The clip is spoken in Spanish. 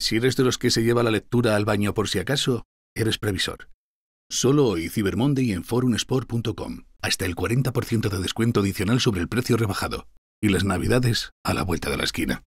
Si eres de los que se lleva la lectura al baño por si acaso, eres previsor. Solo hoy Cyber Monday en forumsport.com. Hasta el 40% de descuento adicional sobre el precio rebajado. Y las navidades a la vuelta de la esquina.